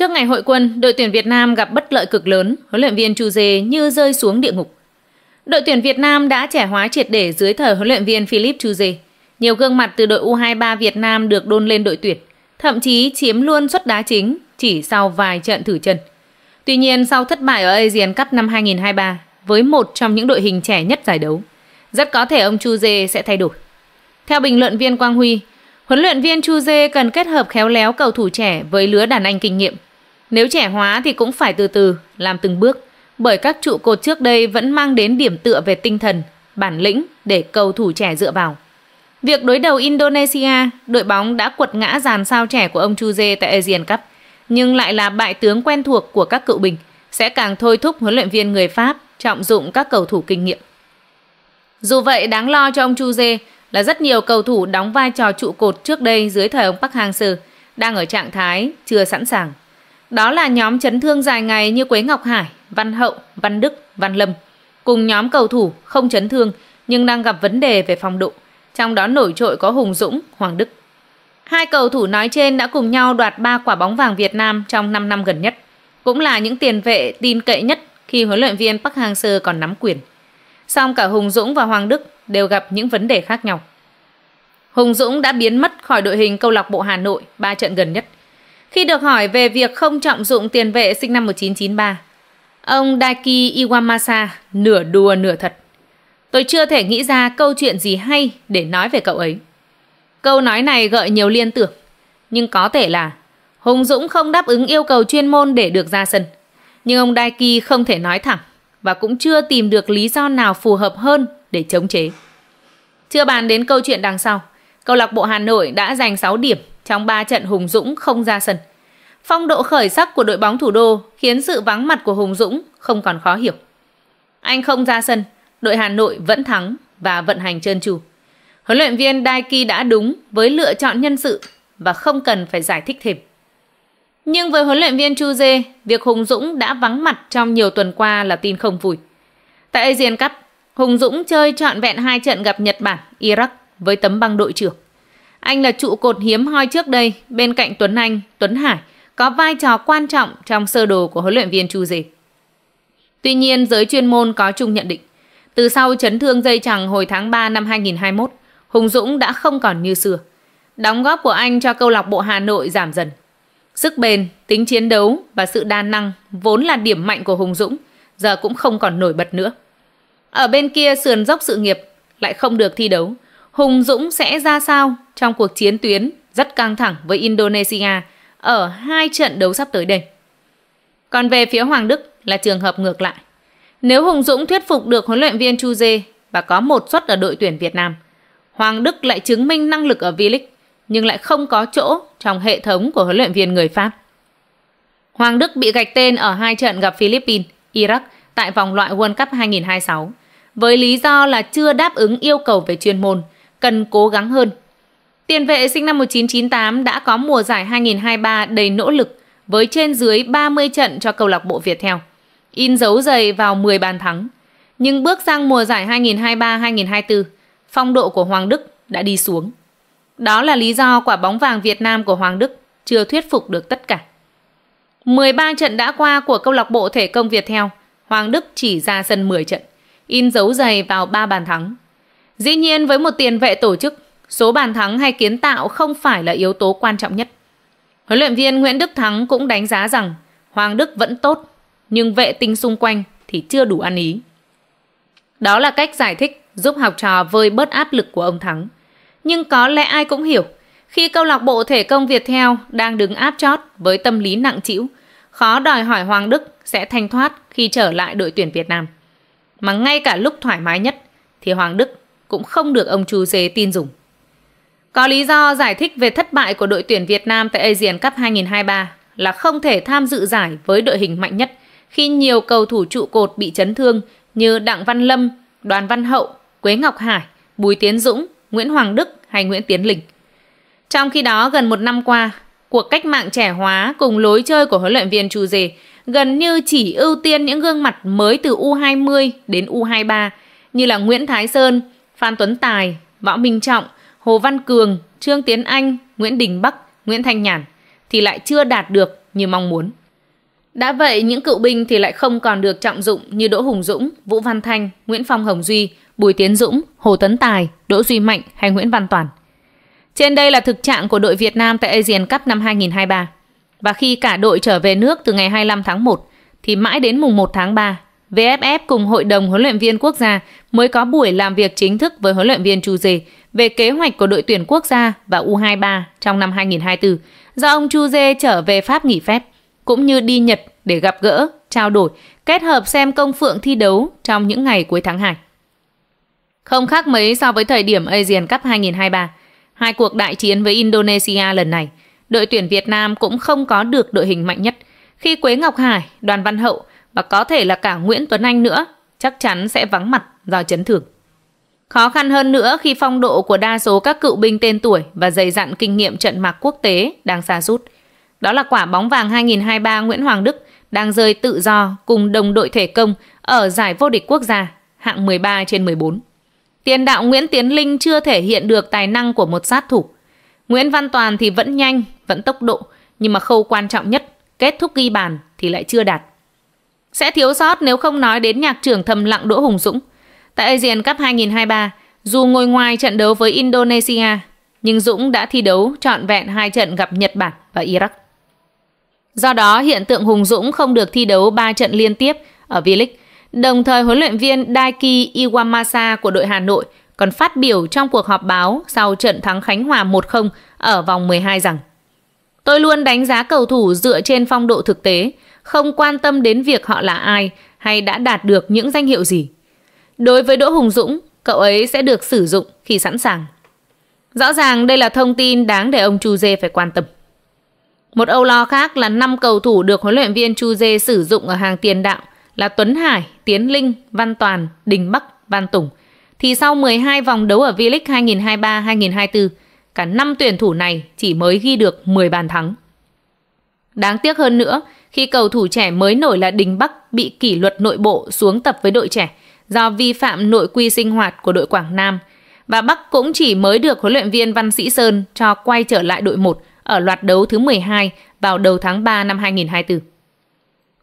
Trước ngày hội quân, đội tuyển Việt Nam gặp bất lợi cực lớn, huấn luyện viên Chu Dê như rơi xuống địa ngục. Đội tuyển Việt Nam đã trẻ hóa triệt để dưới thời huấn luyện viên Philip Chu Dê. Nhiều gương mặt từ đội U23 Việt Nam được đôn lên đội tuyển, thậm chí chiếm luôn suất đá chính chỉ sau vài trận thử chân. Tuy nhiên, sau thất bại ở Asian Cup năm 2023 với một trong những đội hình trẻ nhất giải đấu, rất có thể ông Chu Dê sẽ thay đổi. Theo bình luận viên Quang Huy, huấn luyện viên Chu Dê cần kết hợp khéo léo cầu thủ trẻ với lứa đàn anh kinh nghiệm nếu trẻ hóa thì cũng phải từ từ, làm từng bước, bởi các trụ cột trước đây vẫn mang đến điểm tựa về tinh thần, bản lĩnh để cầu thủ trẻ dựa vào. Việc đối đầu Indonesia, đội bóng đã quật ngã dàn sao trẻ của ông Chuje tại Asian Cup, nhưng lại là bại tướng quen thuộc của các cựu bình, sẽ càng thôi thúc huấn luyện viên người Pháp trọng dụng các cầu thủ kinh nghiệm. Dù vậy, đáng lo cho ông Chuje là rất nhiều cầu thủ đóng vai trò trụ cột trước đây dưới thời ông Park Hang-seo đang ở trạng thái chưa sẵn sàng. Đó là nhóm chấn thương dài ngày như Quế Ngọc Hải, Văn Hậu, Văn Đức, Văn Lâm, cùng nhóm cầu thủ không chấn thương nhưng đang gặp vấn đề về phong độ, trong đó nổi trội có Hùng Dũng, Hoàng Đức. Hai cầu thủ nói trên đã cùng nhau đoạt 3 quả bóng vàng Việt Nam trong 5 năm gần nhất, cũng là những tiền vệ tin cậy nhất khi huấn luyện viên Park Hang-seo còn nắm quyền. Song cả Hùng Dũng và Hoàng Đức đều gặp những vấn đề khác nhau. Hùng Dũng đã biến mất khỏi đội hình câu lạc bộ Hà Nội 3 trận gần nhất – khi được hỏi về việc không trọng dụng tiền vệ sinh năm 1993, ông Daiki Iwamasa nửa đùa nửa thật. Tôi chưa thể nghĩ ra câu chuyện gì hay để nói về cậu ấy. Câu nói này gợi nhiều liên tưởng, nhưng có thể là Hùng Dũng không đáp ứng yêu cầu chuyên môn để được ra sân. Nhưng ông Daiki không thể nói thẳng và cũng chưa tìm được lý do nào phù hợp hơn để chống chế. Chưa bàn đến câu chuyện đằng sau, câu lạc bộ Hà Nội đã giành 6 điểm trong 3 trận Hùng Dũng không ra sân. Phong độ khởi sắc của đội bóng thủ đô khiến sự vắng mặt của Hùng Dũng không còn khó hiểu. Anh không ra sân, đội Hà Nội vẫn thắng và vận hành trơn tru. Huấn luyện viên Daiki đã đúng với lựa chọn nhân sự và không cần phải giải thích thêm. Nhưng với huấn luyện viên Chu Dê, việc Hùng Dũng đã vắng mặt trong nhiều tuần qua là tin không vui. Tại Asian Cup, Hùng Dũng chơi trọn vẹn hai trận gặp Nhật Bản, Iraq với tấm băng đội trưởng. Anh là trụ cột hiếm hoi trước đây bên cạnh Tuấn Anh, Tuấn Hải có vai trò quan trọng trong sơ đồ của huấn luyện viên Chu Dệt. Tuy nhiên, giới chuyên môn có chung nhận định, từ sau chấn thương dây chẳng hồi tháng 3 năm 2021, Hùng Dũng đã không còn như xưa. Đóng góp của anh cho câu lạc bộ Hà Nội giảm dần. Sức bền, tính chiến đấu và sự đa năng vốn là điểm mạnh của Hùng Dũng, giờ cũng không còn nổi bật nữa. Ở bên kia sườn dốc sự nghiệp lại không được thi đấu, Hùng Dũng sẽ ra sao trong cuộc chiến tuyến rất căng thẳng với Indonesia ở hai trận đấu sắp tới đây. Còn về phía Hoàng Đức là trường hợp ngược lại. Nếu Hùng Dũng thuyết phục được huấn luyện viên Chu Dê và có một suất ở đội tuyển Việt Nam, Hoàng Đức lại chứng minh năng lực ở V-League nhưng lại không có chỗ trong hệ thống của huấn luyện viên người Pháp. Hoàng Đức bị gạch tên ở hai trận gặp Philippines, Iraq tại vòng loại World Cup 2026 với lý do là chưa đáp ứng yêu cầu về chuyên môn, cần cố gắng hơn Tiền vệ sinh năm 1998 đã có mùa giải 2023 đầy nỗ lực với trên dưới 30 trận cho câu lạc bộ Việt theo. In dấu giày vào 10 bàn thắng. Nhưng bước sang mùa giải 2023-2024, phong độ của Hoàng Đức đã đi xuống. Đó là lý do quả bóng vàng Việt Nam của Hoàng Đức chưa thuyết phục được tất cả. 13 trận đã qua của câu lạc bộ thể công Việt theo, Hoàng Đức chỉ ra sân 10 trận, in dấu giày vào 3 bàn thắng. Dĩ nhiên với một tiền vệ tổ chức số bàn thắng hay kiến tạo không phải là yếu tố quan trọng nhất. Huấn luyện viên Nguyễn Đức Thắng cũng đánh giá rằng Hoàng Đức vẫn tốt, nhưng vệ tinh xung quanh thì chưa đủ ăn ý. Đó là cách giải thích giúp học trò vơi bớt áp lực của ông Thắng. Nhưng có lẽ ai cũng hiểu, khi câu lạc bộ thể công Việt theo đang đứng áp chót với tâm lý nặng trĩu, khó đòi hỏi Hoàng Đức sẽ thanh thoát khi trở lại đội tuyển Việt Nam. Mà ngay cả lúc thoải mái nhất thì Hoàng Đức cũng không được ông chú Dế tin dùng. Có lý do giải thích về thất bại của đội tuyển Việt Nam tại Asian Cup 2023 là không thể tham dự giải với đội hình mạnh nhất khi nhiều cầu thủ trụ cột bị chấn thương như Đặng Văn Lâm, Đoàn Văn Hậu, Quế Ngọc Hải, Bùi Tiến Dũng, Nguyễn Hoàng Đức hay Nguyễn Tiến Linh. Trong khi đó, gần một năm qua, cuộc cách mạng trẻ hóa cùng lối chơi của huấn luyện viên Chu Dề gần như chỉ ưu tiên những gương mặt mới từ U20 đến U23 như là Nguyễn Thái Sơn, Phan Tuấn Tài, Võ Minh Trọng – Hồ Văn Cường, Trương Tiến Anh, Nguyễn Đình Bắc, Nguyễn Thanh Nhàn thì lại chưa đạt được như mong muốn. Đã vậy, những cựu binh thì lại không còn được trọng dụng như Đỗ Hùng Dũng, Vũ Văn Thanh, Nguyễn Phong Hồng Duy, Bùi Tiến Dũng, Hồ Tấn Tài, Đỗ Duy Mạnh hay Nguyễn Văn Toàn. Trên đây là thực trạng của đội Việt Nam tại Asian Cup năm 2023. Và khi cả đội trở về nước từ ngày 25 tháng 1 thì mãi đến mùng 1 tháng 3 VFF cùng Hội đồng huấn luyện viên quốc gia mới có buổi làm việc chính thức với huấn luyện viên Chu Dê về kế hoạch của đội tuyển quốc gia và U23 trong năm 2024 do ông Chu Dê trở về Pháp nghỉ phép, cũng như đi Nhật để gặp gỡ, trao đổi, kết hợp xem công phượng thi đấu trong những ngày cuối tháng 2. Không khác mấy so với thời điểm Asian Cup 2023, hai cuộc đại chiến với Indonesia lần này, đội tuyển Việt Nam cũng không có được đội hình mạnh nhất khi Quế Ngọc Hải, Đoàn Văn Hậu – và có thể là cả Nguyễn Tuấn Anh nữa, chắc chắn sẽ vắng mặt do chấn thương. Khó khăn hơn nữa khi phong độ của đa số các cựu binh tên tuổi và dày dặn kinh nghiệm trận mạc quốc tế đang xa rút Đó là quả bóng vàng 2023 Nguyễn Hoàng Đức đang rơi tự do cùng đồng đội thể công ở giải vô địch quốc gia hạng 13 trên 14. Tiền đạo Nguyễn Tiến Linh chưa thể hiện được tài năng của một sát thủ. Nguyễn Văn Toàn thì vẫn nhanh, vẫn tốc độ, nhưng mà khâu quan trọng nhất, kết thúc ghi bàn thì lại chưa đạt. Sẽ thiếu sót nếu không nói đến nhạc trưởng thầm lặng Đỗ Hùng Dũng. Tại Asian Cup 2023, dù ngồi ngoài trận đấu với Indonesia, nhưng Dũng đã thi đấu trọn vẹn hai trận gặp Nhật Bản và Iraq. Do đó, hiện tượng Hùng Dũng không được thi đấu 3 trận liên tiếp ở V-League. Đồng thời, huấn luyện viên Daiki Iwamasa của đội Hà Nội còn phát biểu trong cuộc họp báo sau trận thắng Khánh Hòa 1-0 ở vòng 12 rằng Tôi luôn đánh giá cầu thủ dựa trên phong độ thực tế – không quan tâm đến việc họ là ai hay đã đạt được những danh hiệu gì. Đối với Đỗ Hùng Dũng, cậu ấy sẽ được sử dụng khi sẵn sàng. Rõ ràng đây là thông tin đáng để ông Chu Dê phải quan tâm. Một âu lo khác là 5 cầu thủ được huấn luyện viên Chu Dê sử dụng ở hàng tiền đạo là Tuấn Hải, Tiến Linh, Văn Toàn, Đình Bắc, Văn Tùng. Thì sau 12 vòng đấu ở V-League 2023-2024, cả 5 tuyển thủ này chỉ mới ghi được 10 bàn thắng. Đáng tiếc hơn nữa, khi cầu thủ trẻ mới nổi là Đình Bắc bị kỷ luật nội bộ xuống tập với đội trẻ do vi phạm nội quy sinh hoạt của đội Quảng Nam và Bắc cũng chỉ mới được huấn luyện viên Văn Sĩ Sơn cho quay trở lại đội 1 ở loạt đấu thứ 12 vào đầu tháng 3 năm 2024.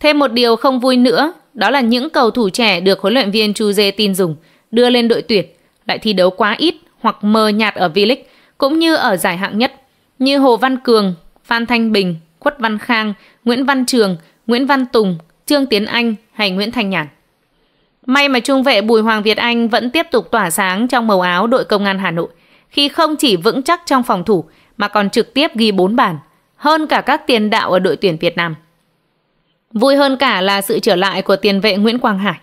Thêm một điều không vui nữa, đó là những cầu thủ trẻ được huấn luyện viên Chu Dê tin dùng đưa lên đội tuyển lại thi đấu quá ít hoặc mờ nhạt ở V-League cũng như ở giải hạng nhất như Hồ Văn Cường, Phan Thanh Bình, Quất Văn Khang, Nguyễn Văn Trường, Nguyễn Văn Tùng, Trương Tiến Anh hay Nguyễn Thanh Nhàn. May mà trung vệ Bùi Hoàng Việt Anh vẫn tiếp tục tỏa sáng trong màu áo đội công an Hà Nội khi không chỉ vững chắc trong phòng thủ mà còn trực tiếp ghi 4 bàn, hơn cả các tiền đạo ở đội tuyển Việt Nam. Vui hơn cả là sự trở lại của tiền vệ Nguyễn Quang Hải,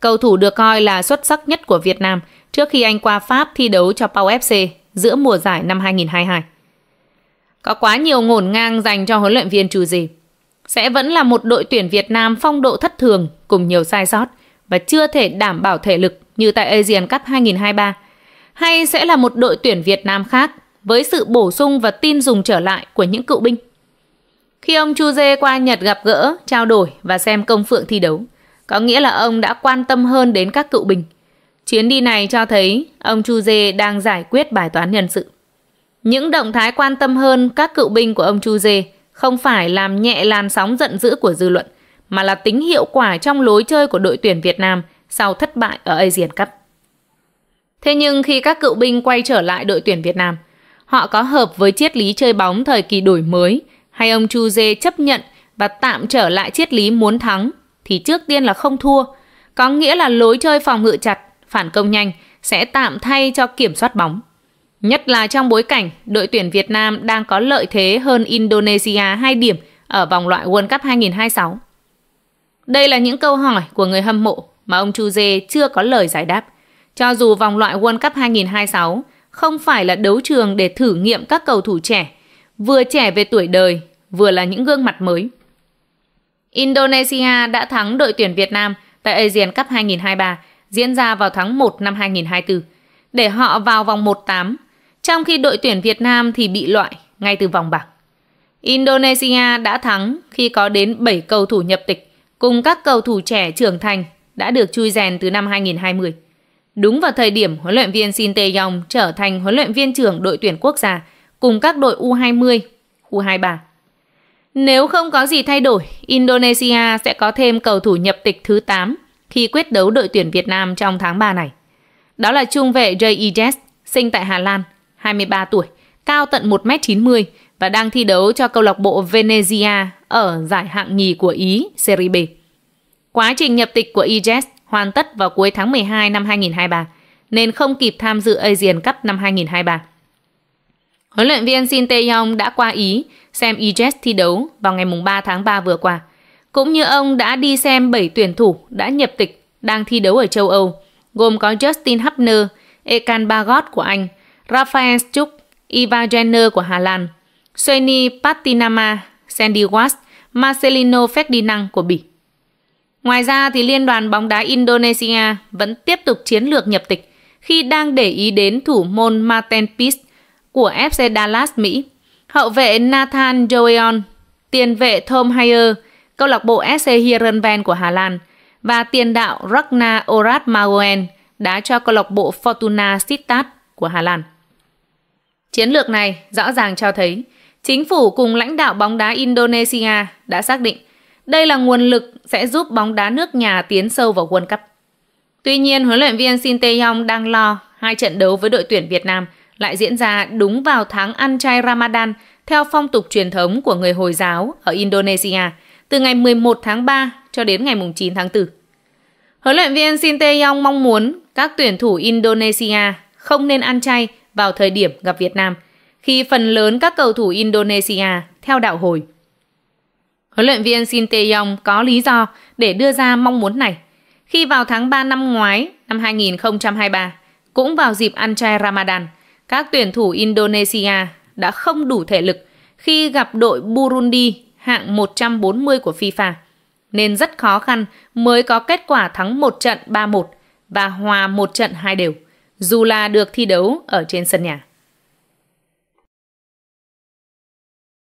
cầu thủ được coi là xuất sắc nhất của Việt Nam trước khi anh qua Pháp thi đấu cho Pau FC giữa mùa giải năm 2022. Có quá nhiều ngổn ngang dành cho huấn luyện viên trù gì. Sẽ vẫn là một đội tuyển Việt Nam phong độ thất thường cùng nhiều sai sót và chưa thể đảm bảo thể lực như tại Asian Cup 2023. Hay sẽ là một đội tuyển Việt Nam khác với sự bổ sung và tin dùng trở lại của những cựu binh. Khi ông Chu Dê qua Nhật gặp gỡ, trao đổi và xem công phượng thi đấu, có nghĩa là ông đã quan tâm hơn đến các cựu binh. Chuyến đi này cho thấy ông Chu Dê đang giải quyết bài toán nhân sự. Những động thái quan tâm hơn các cựu binh của ông Chu Dê không phải làm nhẹ làn sóng giận dữ của dư luận, mà là tính hiệu quả trong lối chơi của đội tuyển Việt Nam sau thất bại ở Asian Cup. Thế nhưng khi các cựu binh quay trở lại đội tuyển Việt Nam, họ có hợp với triết lý chơi bóng thời kỳ đổi mới hay ông Chu Dê chấp nhận và tạm trở lại triết lý muốn thắng thì trước tiên là không thua, có nghĩa là lối chơi phòng ngự chặt, phản công nhanh sẽ tạm thay cho kiểm soát bóng. Nhất là trong bối cảnh đội tuyển Việt Nam đang có lợi thế hơn Indonesia 2 điểm ở vòng loại World Cup 2026. Đây là những câu hỏi của người hâm mộ mà ông Chu Dê chưa có lời giải đáp. Cho dù vòng loại World Cup 2026 không phải là đấu trường để thử nghiệm các cầu thủ trẻ, vừa trẻ về tuổi đời, vừa là những gương mặt mới. Indonesia đã thắng đội tuyển Việt Nam tại Asian Cup 2023 diễn ra vào tháng 1 năm 2024 để họ vào vòng 1-8 trong khi đội tuyển Việt Nam thì bị loại ngay từ vòng bảng. Indonesia đã thắng khi có đến 7 cầu thủ nhập tịch cùng các cầu thủ trẻ trưởng thành đã được chui rèn từ năm 2020. Đúng vào thời điểm huấn luyện viên Shin Tae-yong trở thành huấn luyện viên trưởng đội tuyển quốc gia cùng các đội U20, U23. Nếu không có gì thay đổi, Indonesia sẽ có thêm cầu thủ nhập tịch thứ 8 khi quyết đấu đội tuyển Việt Nam trong tháng 3 này. Đó là trung vệ Jay Ijes, sinh tại Hà Lan – 23 tuổi, cao tận 1m90 và đang thi đấu cho câu lạc bộ Venezia ở giải hạng nhì của Ý, Serie B. Quá trình nhập tịch của Ijes hoàn tất vào cuối tháng 12 năm 2023, nên không kịp tham dự Asian Cup năm 2023. Huấn luyện viên Shin Tae-yong đã qua Ý xem Ijes thi đấu vào ngày 3 tháng 3 vừa qua, cũng như ông đã đi xem 7 tuyển thủ đã nhập tịch đang thi đấu ở châu Âu, gồm có Justin Hubner, Ekan Bagot của Anh – Rafael Stuck, Iva Jenner của Hà Lan, Sweeney Patinama, Sandy Watts, Marcelino Ferdinand của Bỉ. Ngoài ra thì Liên đoàn bóng đá Indonesia vẫn tiếp tục chiến lược nhập tịch khi đang để ý đến thủ môn Martin Pis của FC Dallas Mỹ, hậu vệ Nathan Joeon, tiền vệ Tom Heyer, câu lạc bộ SC Heerenveen của Hà Lan và tiền đạo Ragnar Orat Magoen đá cho câu lạc bộ Fortuna Sittard của Hà Lan. Chiến lược này rõ ràng cho thấy chính phủ cùng lãnh đạo bóng đá Indonesia đã xác định đây là nguồn lực sẽ giúp bóng đá nước nhà tiến sâu vào World Cup. Tuy nhiên, huấn luyện viên Shin Tae-yong đang lo hai trận đấu với đội tuyển Việt Nam lại diễn ra đúng vào tháng ăn chay Ramadan theo phong tục truyền thống của người Hồi giáo ở Indonesia từ ngày 11 tháng 3 cho đến ngày 9 tháng 4. Huấn luyện viên Shin Tae-yong mong muốn các tuyển thủ Indonesia không nên ăn chay – vào thời điểm gặp Việt Nam, khi phần lớn các cầu thủ Indonesia theo đạo hồi. Huấn luyện viên Shin Tae-yong có lý do để đưa ra mong muốn này. Khi vào tháng 3 năm ngoái, năm 2023, cũng vào dịp ăn chay Ramadan, các tuyển thủ Indonesia đã không đủ thể lực khi gặp đội Burundi hạng 140 của FIFA, nên rất khó khăn mới có kết quả thắng một trận 3-1 và hòa một trận hai đều dù là được thi đấu ở trên sân nhà.